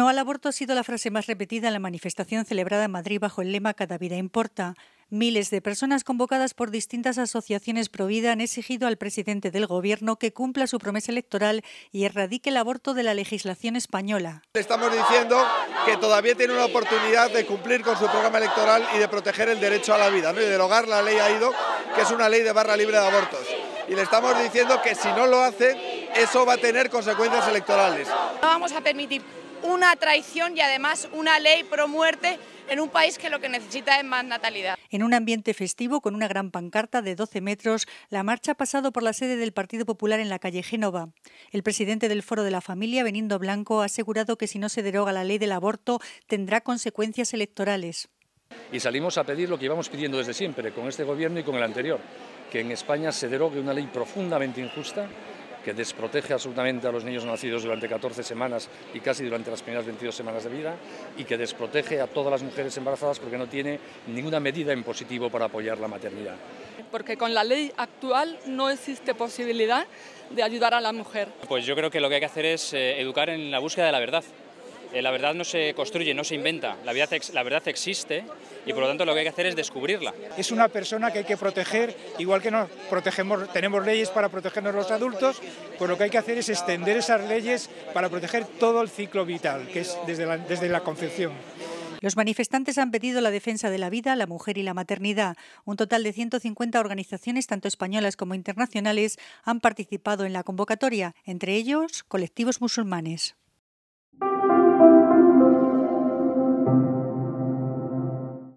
No al aborto ha sido la frase más repetida en la manifestación celebrada en Madrid bajo el lema Cada vida importa. Miles de personas convocadas por distintas asociaciones pro vida han exigido al presidente del Gobierno que cumpla su promesa electoral y erradique el aborto de la legislación española. Estamos diciendo que todavía tiene una oportunidad de cumplir con su programa electoral y de proteger el derecho a la vida y derogar la ley ha ido, que es una ley de barra libre de abortos. Y le estamos diciendo que si no lo hace, eso va a tener consecuencias electorales. No vamos a permitir una traición y además una ley pro muerte en un país que lo que necesita es más natalidad. En un ambiente festivo, con una gran pancarta de 12 metros, la marcha ha pasado por la sede del Partido Popular en la calle Génova. El presidente del Foro de la Familia, Benindo Blanco, ha asegurado que si no se deroga la ley del aborto, tendrá consecuencias electorales. Y salimos a pedir lo que íbamos pidiendo desde siempre, con este gobierno y con el anterior, que en España se derogue una ley profundamente injusta que desprotege absolutamente a los niños nacidos durante 14 semanas y casi durante las primeras 22 semanas de vida y que desprotege a todas las mujeres embarazadas porque no tiene ninguna medida en positivo para apoyar la maternidad. Porque con la ley actual no existe posibilidad de ayudar a la mujer. Pues yo creo que lo que hay que hacer es eh, educar en la búsqueda de la verdad. Eh, la verdad no se construye, no se inventa, la verdad, la verdad existe y por lo tanto lo que hay que hacer es descubrirla. Es una persona que hay que proteger, igual que nos protegemos, tenemos leyes para protegernos los adultos, pues lo que hay que hacer es extender esas leyes para proteger todo el ciclo vital, que es desde la, desde la concepción. Los manifestantes han pedido la defensa de la vida, la mujer y la maternidad. Un total de 150 organizaciones, tanto españolas como internacionales, han participado en la convocatoria, entre ellos colectivos musulmanes.